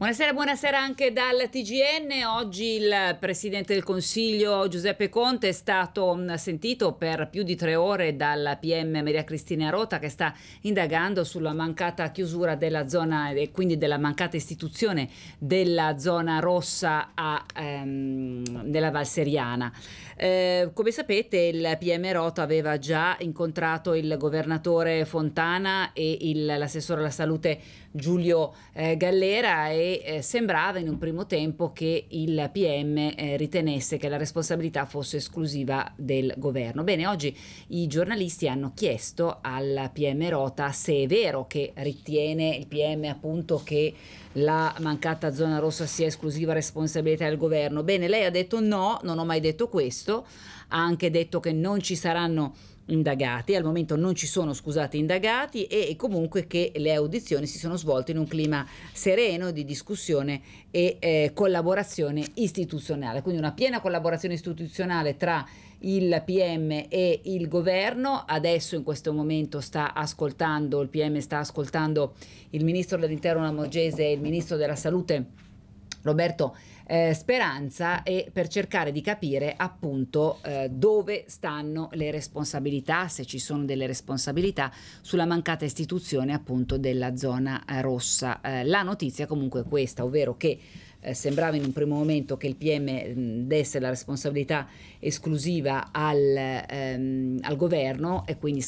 Buonasera, buonasera anche dal TGN. Oggi il Presidente del Consiglio Giuseppe Conte è stato mm, sentito per più di tre ore dalla PM Maria Cristina Rota che sta indagando sulla mancata chiusura della zona e quindi della mancata istituzione della zona rossa a, ehm, della Valseriana. Eh, come sapete il PM Rota aveva già incontrato il governatore Fontana e l'assessore alla salute Giulio eh, Gallera e eh, sembrava in un primo tempo che il PM eh, ritenesse che la responsabilità fosse esclusiva del governo. Bene, oggi i giornalisti hanno chiesto al PM Rota se è vero che ritiene il PM appunto che la mancata zona rossa sia esclusiva responsabilità del governo. Bene, lei ha detto no, non ho mai detto questo, ha anche detto che non ci saranno indagati, al momento non ci sono scusati indagati e, comunque che le audizioni si sono svolte in un clima sereno di discussione e eh, collaborazione istituzionale, quindi una piena collaborazione istituzionale tra il PM e il governo, adesso in questo momento sta ascoltando, il PM sta ascoltando il ministro dell'interno Lamogese e il ministro della salute Roberto eh, Speranza e per cercare di capire appunto eh, dove stanno le responsabilità, se ci sono delle responsabilità sulla mancata istituzione appunto della zona eh, rossa. Eh, la notizia comunque è questa, ovvero che eh, sembrava in un primo momento che il PM mm, desse la responsabilità esclusiva al, ehm, al governo e quindi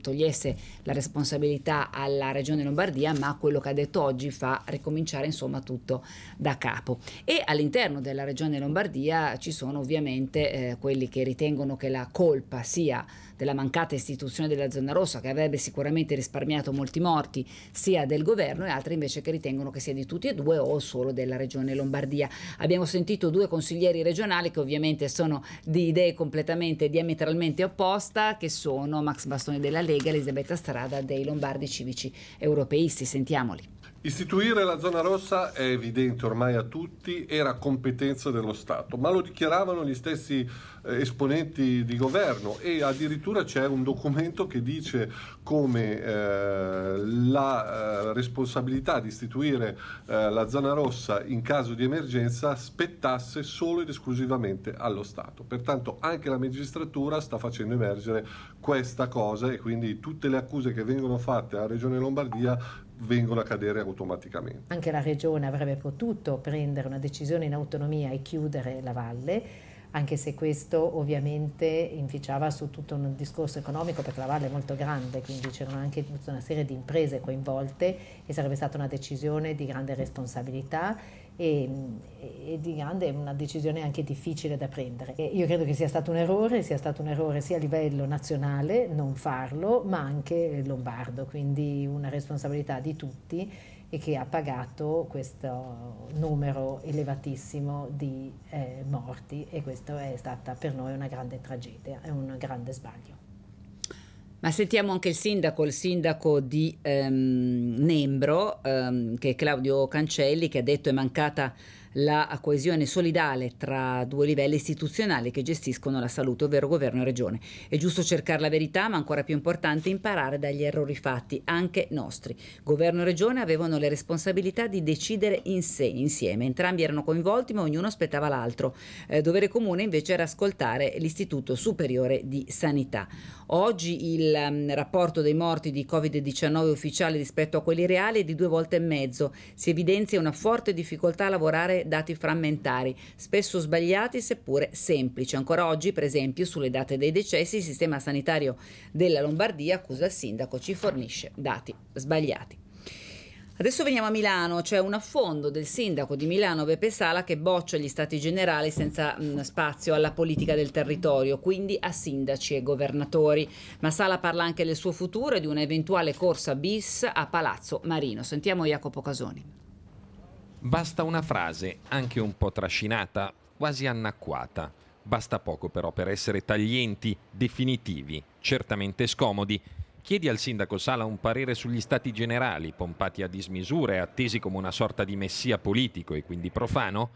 togliesse la responsabilità alla regione Lombardia, ma quello che ha detto oggi fa ricominciare insomma tutto da capo. E all'interno della regione Lombardia ci sono ovviamente eh, quelli che ritengono che la colpa sia della mancata istituzione della zona rossa che avrebbe sicuramente risparmiato molti morti sia del governo e altri invece che ritengono che sia di tutti e due o solo della regione Lombardia. Abbiamo sentito due consiglieri regionali che ovviamente sono di idee completamente diametralmente opposta che sono Max Bastoni della Lega e Elisabetta Strada dei Lombardi Civici Europeisti. Sentiamoli. Istituire la zona rossa è evidente ormai a tutti, era competenza dello Stato, ma lo dichiaravano gli stessi eh, esponenti di governo e addirittura c'è un documento che dice come eh, la eh, responsabilità di istituire eh, la zona rossa in caso di emergenza spettasse solo ed esclusivamente allo Stato. Pertanto anche la magistratura sta facendo emergere questa cosa e quindi tutte le accuse che vengono fatte alla Regione Lombardia vengono a cadere automaticamente. Anche la regione avrebbe potuto prendere una decisione in autonomia e chiudere la valle, anche se questo ovviamente inficiava su tutto un discorso economico perché la valle è molto grande, quindi c'erano anche tutta una serie di imprese coinvolte e sarebbe stata una decisione di grande responsabilità e, e, di grande è una decisione anche difficile da prendere. Io credo che sia stato un errore, sia stato un errore sia a livello nazionale non farlo, ma anche lombardo, quindi una responsabilità di tutti e che ha pagato questo numero elevatissimo di eh, morti e questa è stata per noi una grande tragedia, è un grande sbaglio. Ma sentiamo anche il sindaco, il sindaco di ehm, Nembro, ehm, che è Claudio Cancelli, che ha detto è mancata la coesione solidale tra due livelli istituzionali che gestiscono la salute, ovvero governo e regione. È giusto cercare la verità, ma ancora più importante imparare dagli errori fatti, anche nostri. Governo e regione avevano le responsabilità di decidere in sé, insieme. Entrambi erano coinvolti, ma ognuno aspettava l'altro. Eh, dovere comune invece era ascoltare l'Istituto Superiore di Sanità. Oggi il um, rapporto dei morti di Covid-19 ufficiale rispetto a quelli reali è di due volte e mezzo. Si evidenzia una forte difficoltà a lavorare dati frammentari, spesso sbagliati seppure semplici. Ancora oggi, per esempio, sulle date dei decessi, il sistema sanitario della Lombardia, accusa il sindaco, ci fornisce dati sbagliati. Adesso veniamo a Milano, c'è un affondo del sindaco di Milano Beppe Sala che boccia gli stati generali senza mh, spazio alla politica del territorio, quindi a sindaci e governatori. Ma Sala parla anche del suo futuro e di un'eventuale corsa bis a Palazzo Marino. Sentiamo Jacopo Casoni. Basta una frase, anche un po' trascinata, quasi anacquata. Basta poco però per essere taglienti, definitivi, certamente scomodi. Chiedi al sindaco Sala un parere sugli stati generali, pompati a dismisura e attesi come una sorta di messia politico e quindi profano?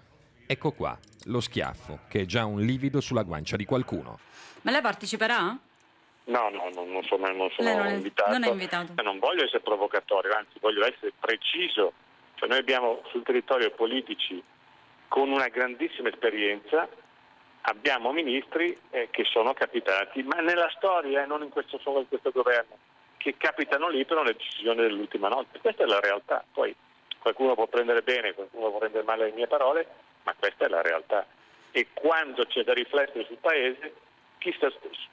Ecco qua, lo schiaffo, che è già un livido sulla guancia di qualcuno. Ma lei parteciperà? No, no, no non sono, non sono non invitato. Non è invitato. Non voglio essere provocatorio, anzi voglio essere preciso cioè noi abbiamo sul territorio politici con una grandissima esperienza, abbiamo ministri eh, che sono capitati, ma nella storia e eh, non in questo solo in questo governo, che capitano lì per una decisione dell'ultima notte. Questa è la realtà. Poi qualcuno può prendere bene, qualcuno può prendere male le mie parole, ma questa è la realtà. E quando c'è da riflettere sul Paese chi sta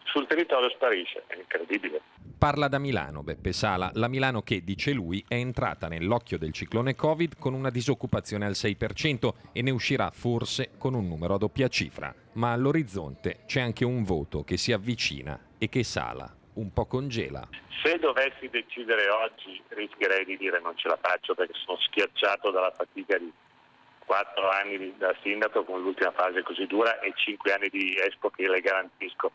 sul territorio sparisce, è incredibile. Parla da Milano Beppe Sala, la Milano che, dice lui, è entrata nell'occhio del ciclone Covid con una disoccupazione al 6% e ne uscirà forse con un numero a doppia cifra, ma all'orizzonte c'è anche un voto che si avvicina e che Sala un po' congela. Se dovessi decidere oggi rischierei di dire non ce la faccio perché sono schiacciato dalla fatica di quattro anni da sindaco con l'ultima fase così dura e cinque anni di Expo che le garantisco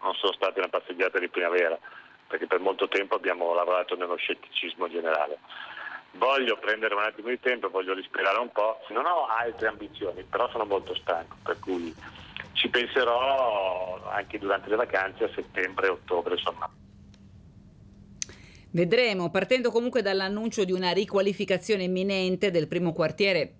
non sono state una passeggiata di primavera perché per molto tempo abbiamo lavorato nello scetticismo generale. Voglio prendere un attimo di tempo, voglio respirare un po', non ho altre ambizioni, però sono molto stanco, per cui ci penserò anche durante le vacanze a settembre, ottobre, insomma. Vedremo, partendo comunque dall'annuncio di una riqualificazione imminente del primo quartiere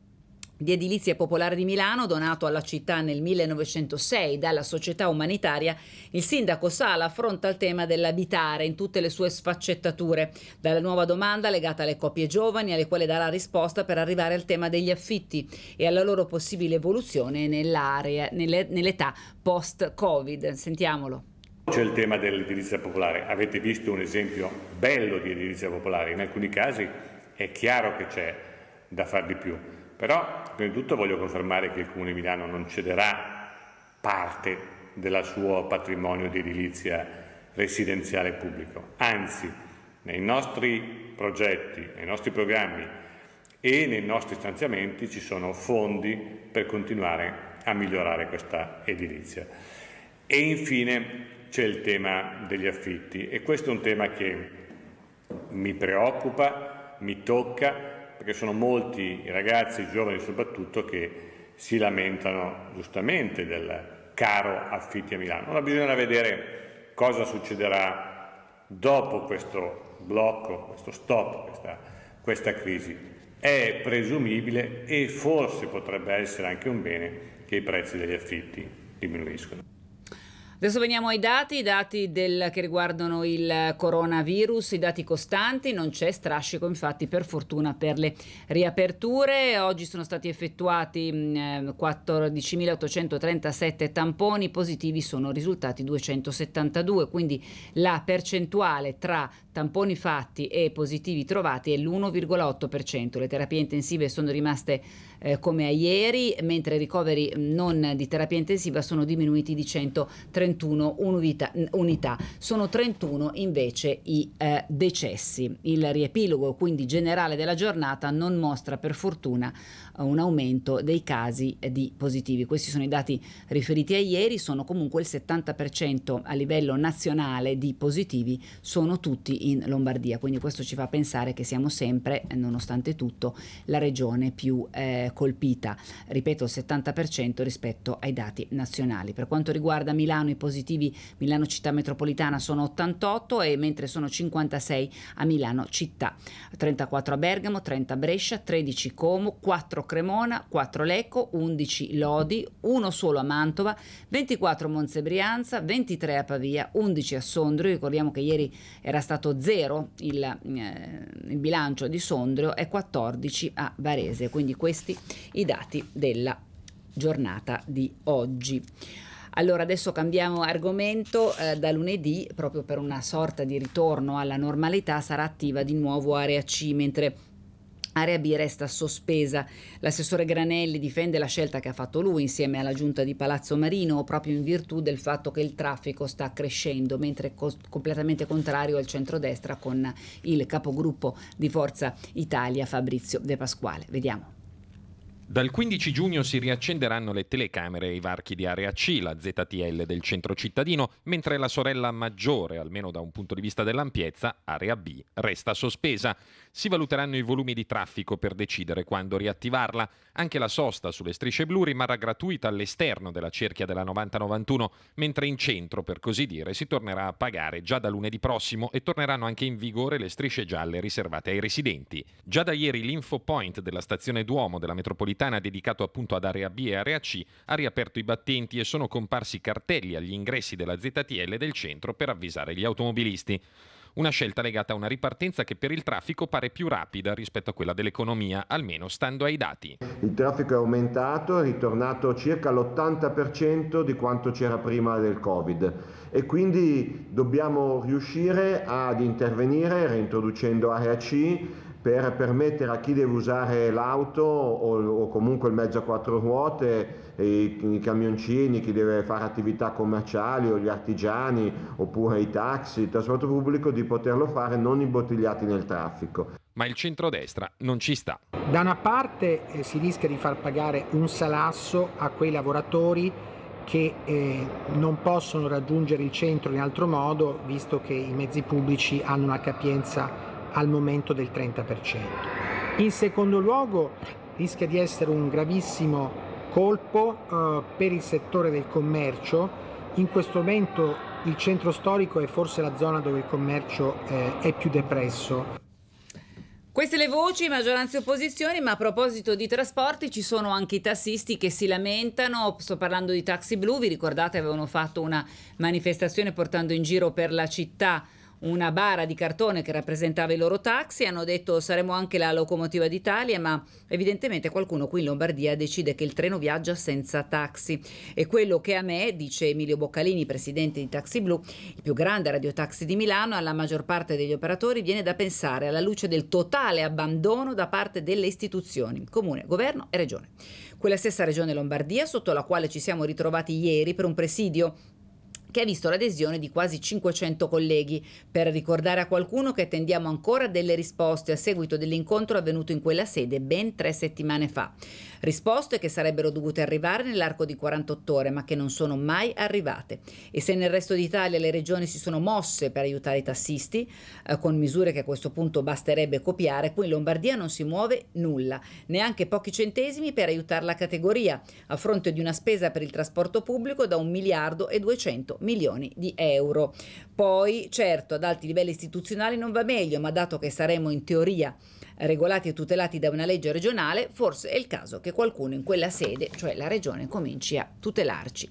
di edilizia popolare di Milano, donato alla città nel 1906 dalla società umanitaria, il sindaco Sala affronta il tema dell'abitare in tutte le sue sfaccettature, dalla nuova domanda legata alle coppie giovani, alle quali darà risposta per arrivare al tema degli affitti e alla loro possibile evoluzione nell'area, nell'età post-Covid. Sentiamolo. C'è il tema dell'edilizia popolare, avete visto un esempio bello di edilizia popolare, in alcuni casi è chiaro che c'è da far di più. Però, prima di tutto, voglio confermare che il Comune di Milano non cederà parte del suo patrimonio di edilizia residenziale pubblico. Anzi, nei nostri progetti, nei nostri programmi e nei nostri stanziamenti ci sono fondi per continuare a migliorare questa edilizia. E infine c'è il tema degli affitti e questo è un tema che mi preoccupa, mi tocca, perché sono molti i ragazzi, i giovani soprattutto, che si lamentano giustamente del caro affitti a Milano. Ora bisognerà vedere cosa succederà dopo questo blocco, questo stop, questa, questa crisi. È presumibile e forse potrebbe essere anche un bene che i prezzi degli affitti diminuiscono. Adesso veniamo ai dati, i dati del, che riguardano il coronavirus, i dati costanti, non c'è strascico infatti per fortuna per le riaperture, oggi sono stati effettuati 14.837 mm, eh, tamponi, positivi sono risultati 272, quindi la percentuale tra tamponi fatti e positivi trovati è l'1,8%, le terapie intensive sono rimaste eh, come a ieri, mentre i ricoveri mm, non di terapia intensiva sono diminuiti di 131 unità. unità. Sono 31 invece i eh, decessi. Il riepilogo quindi generale della giornata non mostra per fortuna un aumento dei casi di positivi. Questi sono i dati riferiti a ieri, sono comunque il 70% a livello nazionale di positivi sono tutti in Lombardia, quindi questo ci fa pensare che siamo sempre, eh, nonostante tutto, la regione più eh, colpita, ripeto il 70% rispetto ai dati nazionali. Per quanto riguarda Milano i positivi Milano città metropolitana sono 88 e mentre sono 56 a Milano città, 34 a Bergamo, 30 a Brescia, 13 Como, 4 Cremona, 4 Lecco, 11 Lodi, 1 solo a Mantova, 24 Monzebrianza, 23 a Pavia, 11 a Sondrio. Ricordiamo che ieri era stato 0 il, eh, il bilancio di Sondrio e 14 a Varese. Quindi questi i dati della giornata di oggi. Allora adesso cambiamo argomento, eh, da lunedì proprio per una sorta di ritorno alla normalità sarà attiva di nuovo area C, mentre Area B resta sospesa. L'assessore Granelli difende la scelta che ha fatto lui insieme alla giunta di Palazzo Marino proprio in virtù del fatto che il traffico sta crescendo, mentre co completamente contrario al centrodestra con il capogruppo di Forza Italia Fabrizio De Pasquale. Vediamo. Dal 15 giugno si riaccenderanno le telecamere e i varchi di area C, la ZTL del centro cittadino, mentre la sorella maggiore, almeno da un punto di vista dell'ampiezza, area B, resta sospesa si valuteranno i volumi di traffico per decidere quando riattivarla. Anche la sosta sulle strisce blu rimarrà gratuita all'esterno della cerchia della 9091, mentre in centro, per così dire, si tornerà a pagare già da lunedì prossimo e torneranno anche in vigore le strisce gialle riservate ai residenti. Già da ieri l'info point della stazione Duomo della metropolitana dedicato appunto ad area B e area C ha riaperto i battenti e sono comparsi cartelli agli ingressi della ZTL del centro per avvisare gli automobilisti. Una scelta legata a una ripartenza che per il traffico pare più rapida rispetto a quella dell'economia, almeno stando ai dati. Il traffico è aumentato, è ritornato circa all'80% di quanto c'era prima del Covid e quindi dobbiamo riuscire ad intervenire reintroducendo area C per permettere a chi deve usare l'auto o, o, comunque il mezzo a quattro ruote, i, i, camioncini, chi deve fare attività commerciali o gli artigiani oppure i taxi, il trasporto pubblico di poterlo fare non imbottigliati nel traffico. Ma il centrodestra non ci sta. Da una parte eh, si rischia di far pagare un salasso a quei lavoratori che eh, non possono raggiungere il centro in altro modo, visto che i mezzi pubblici hanno una capienza al momento del 30%. In secondo luogo rischia di essere un gravissimo colpo eh, per il settore del commercio. In questo momento il centro storico è forse la zona dove il commercio eh, è più depresso. Queste le voci, maggioranza e opposizioni, ma a proposito di trasporti ci sono anche i tassisti che si lamentano, sto parlando di taxi blu, vi ricordate avevano fatto una manifestazione portando in giro per la città una bara di cartone che rappresentava i loro taxi, hanno detto saremo anche la locomotiva d'Italia, ma evidentemente qualcuno qui in Lombardia decide che il treno viaggia senza taxi. E quello che a me, dice Emilio Boccalini, presidente di Taxi Blu, il più grande radiotaxi di Milano, alla maggior parte degli operatori viene da pensare alla luce del totale abbandono da parte delle istituzioni, comune, governo e regione. Quella stessa regione Lombardia sotto la quale ci siamo ritrovati ieri per un presidio che ha visto l'adesione di quasi 500 colleghi, per ricordare a qualcuno che attendiamo ancora delle risposte a seguito dell'incontro avvenuto in quella sede ben tre settimane fa. Risposte che sarebbero dovute arrivare nell'arco di 48 ore, ma che non sono mai arrivate. E se nel resto d'Italia le regioni si sono mosse per aiutare i tassisti, eh, con misure che a questo punto basterebbe copiare, qui in Lombardia non si muove nulla, neanche pochi centesimi per aiutare la categoria, a fronte di una spesa per il trasporto pubblico da 1 miliardo e 200 milioni milioni di euro. Poi, certo, ad alti livelli istituzionali non va meglio, ma dato che saremo in teoria regolati e tutelati da una legge regionale, forse è il caso che qualcuno in quella sede, cioè la regione, cominci a tutelarci.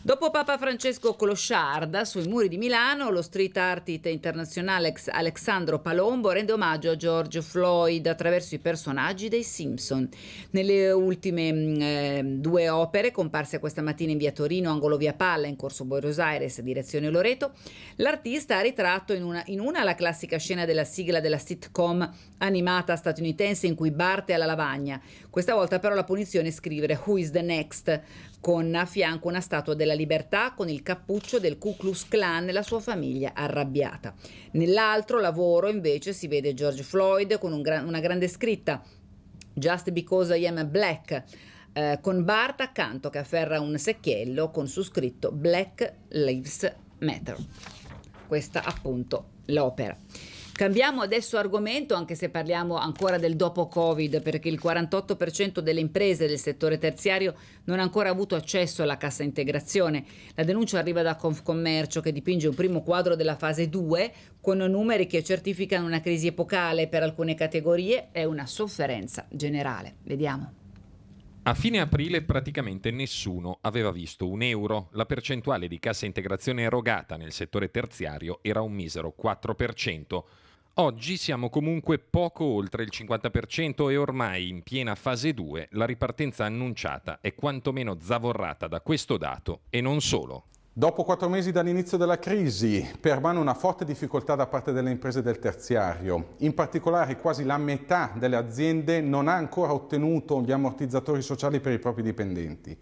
Dopo Papa Francesco Clochard, sui muri di Milano, lo street artist internazionale Alexandro Palombo rende omaggio a George Floyd attraverso i personaggi dei Simpson. Nelle ultime mm, eh, due opere, comparse questa mattina in via Torino, angolo via Palla, in corso Buenos Aires, direzione Loreto, l'artista ha ritratto in una, in una la classica scena della sigla della sitcom animata statunitense in cui Bart è alla lavagna, questa volta però la punizione è scrivere Who is the next? con a fianco una statua della libertà con il cappuccio del Ku Klux Klan e la sua famiglia arrabbiata. Nell'altro lavoro invece si vede George Floyd con un gran, una grande scritta Just because I am black. Eh, con Bart accanto che afferra un secchiello con su scritto Black Lives Matter. Questa appunto l'opera. Cambiamo adesso argomento, anche se parliamo ancora del dopo Covid, perché il 48% delle imprese del settore terziario non ha ancora avuto accesso alla cassa integrazione. La denuncia arriva da Confcommercio che dipinge un primo quadro della fase 2 con numeri che certificano una crisi epocale per alcune categorie e una sofferenza generale. Vediamo. A fine aprile praticamente nessuno aveva visto un euro. La percentuale di cassa integrazione erogata nel settore terziario era un misero 4%. Oggi siamo comunque poco oltre il 50% e ormai in piena fase 2 la ripartenza annunciata è quantomeno zavorrata da questo dato e non solo. Dopo quattro mesi dall'inizio della crisi permane una forte difficoltà da parte delle imprese del terziario. In particolare quasi la metà delle aziende non ha ancora ottenuto gli ammortizzatori sociali per i propri dipendenti.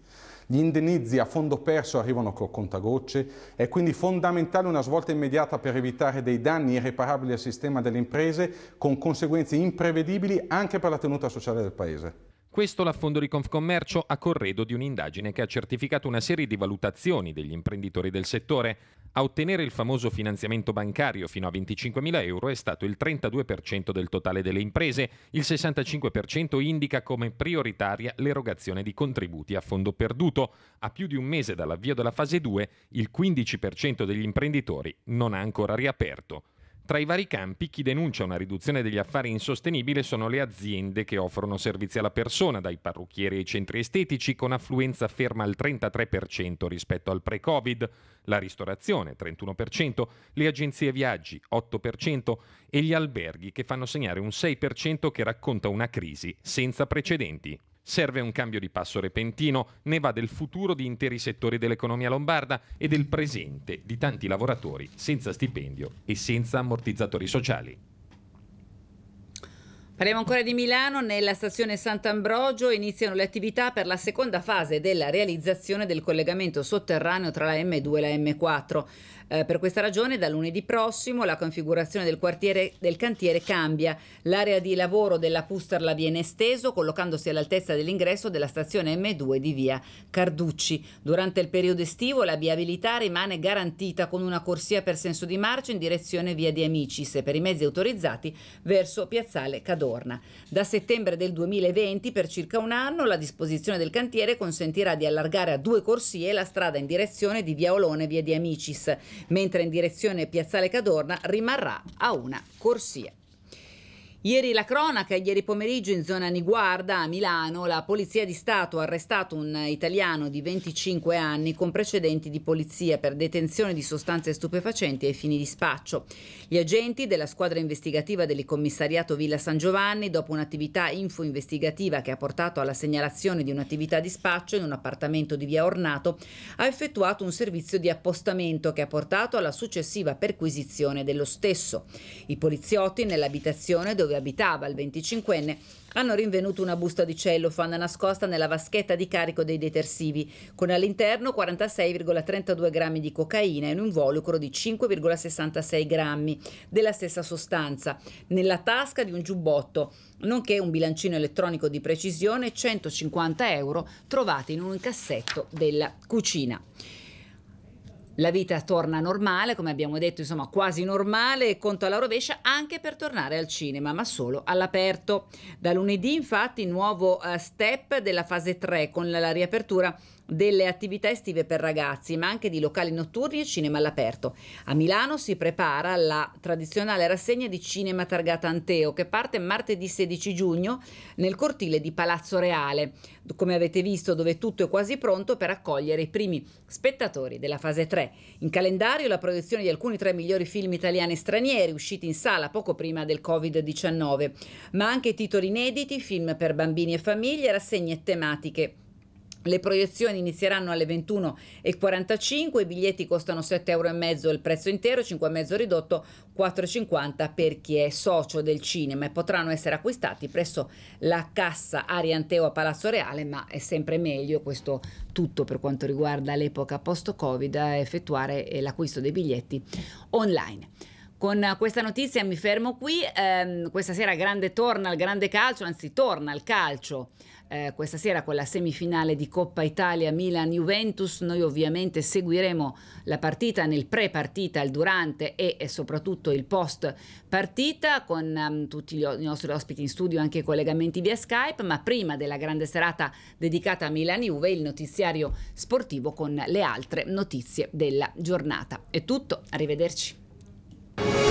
Gli indennizi a fondo perso arrivano col contagocce, è quindi fondamentale una svolta immediata per evitare dei danni irreparabili al sistema delle imprese con conseguenze imprevedibili anche per la tenuta sociale del Paese. Questo l'affondo di Confcommercio a corredo di un'indagine che ha certificato una serie di valutazioni degli imprenditori del settore. A ottenere il famoso finanziamento bancario fino a 25.000 euro è stato il 32% del totale delle imprese, il 65% indica come prioritaria l'erogazione di contributi a fondo perduto. A più di un mese dall'avvio della fase 2, il 15% degli imprenditori non ha ancora riaperto. Tra i vari campi, chi denuncia una riduzione degli affari insostenibile sono le aziende che offrono servizi alla persona, dai parrucchieri ai centri estetici, con affluenza ferma al 33% rispetto al pre-Covid, la ristorazione 31%, le agenzie viaggi 8% e gli alberghi che fanno segnare un 6% che racconta una crisi senza precedenti. Serve un cambio di passo repentino, ne va del futuro di interi settori dell'economia lombarda e del presente di tanti lavoratori senza stipendio e senza ammortizzatori sociali. Parliamo ancora di Milano, nella stazione Sant'Ambrogio iniziano le attività per la seconda fase della realizzazione del collegamento sotterraneo tra la M2 e la M4. Eh, per questa ragione da lunedì prossimo la configurazione del, quartiere, del cantiere cambia. L'area di lavoro della Pusterla viene esteso collocandosi all'altezza dell'ingresso della stazione M2 di via Carducci. Durante il periodo estivo la viabilità rimane garantita con una corsia per senso di marcia in direzione via di Amicis e per i mezzi autorizzati verso piazzale Cadorna. Da settembre del 2020 per circa un anno la disposizione del cantiere consentirà di allargare a due corsie la strada in direzione di via Olone via di Amicis mentre in direzione Piazzale Cadorna rimarrà a una corsia. Ieri la cronaca, ieri pomeriggio in zona Niguarda a Milano, la Polizia di Stato ha arrestato un italiano di 25 anni con precedenti di polizia per detenzione di sostanze stupefacenti ai fini di spaccio. Gli agenti della squadra investigativa dell'Icommissariato Villa San Giovanni, dopo un'attività info-investigativa che ha portato alla segnalazione di un'attività di spaccio in un appartamento di Via Ornato, ha effettuato un servizio di appostamento che ha portato alla successiva perquisizione dello stesso. I poliziotti nell'abitazione dove dove abitava il 25enne, hanno rinvenuto una busta di cellophane nascosta nella vaschetta di carico dei detersivi, con all'interno 46,32 grammi di cocaina e un involucro di 5,66 grammi della stessa sostanza, nella tasca di un giubbotto, nonché un bilancino elettronico di precisione 150 euro trovati in un cassetto della cucina la vita torna normale, come abbiamo detto, insomma quasi normale, e conto alla rovescia anche per tornare al cinema, ma solo all'aperto. Da lunedì infatti nuovo eh, step della fase 3 con la riapertura delle attività estive per ragazzi, ma anche di locali notturni e cinema all'aperto. A Milano si prepara la tradizionale rassegna di cinema targata Anteo che parte martedì 16 giugno nel cortile di Palazzo Reale, come avete visto dove tutto è quasi pronto per accogliere i primi spettatori della fase 3. In calendario la proiezione di alcuni tra i migliori film italiani e stranieri usciti in sala poco prima del Covid-19, ma anche titoli inediti, film per bambini e famiglie, rassegne tematiche le proiezioni inizieranno alle 21.45, i biglietti costano 7,5 euro il prezzo intero, 5,5 ridotto, 4,50 per chi è socio del cinema e potranno essere acquistati presso la cassa Arianteo a Palazzo Reale, ma è sempre meglio questo tutto per quanto riguarda l'epoca post-Covid effettuare eh, l'acquisto dei biglietti online. Con questa notizia mi fermo qui, eh, questa sera grande torna al grande calcio, anzi torna al calcio eh, questa sera con la semifinale di Coppa Italia Milan-Juventus, noi ovviamente seguiremo la partita nel pre-partita, il durante e, e, soprattutto il post-partita con um, tutti gli, i nostri ospiti in studio, anche i collegamenti via Skype, ma prima della grande serata dedicata a Milan-Juve il notiziario sportivo con le altre notizie della giornata. È tutto, arrivederci. Bye.